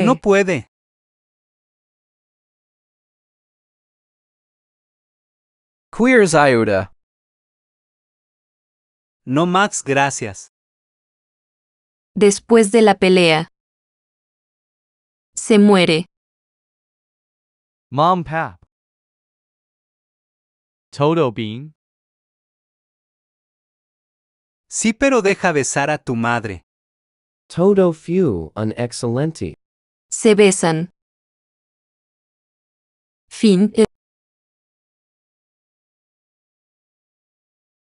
Eh. No puede. Queer ayuda. No Max, gracias. Después de la pelea. Se muere. Mom Pap. Todo Bean. Sí, pero deja besar a tu madre. Todo Few, un excelente. Se besan. Fin.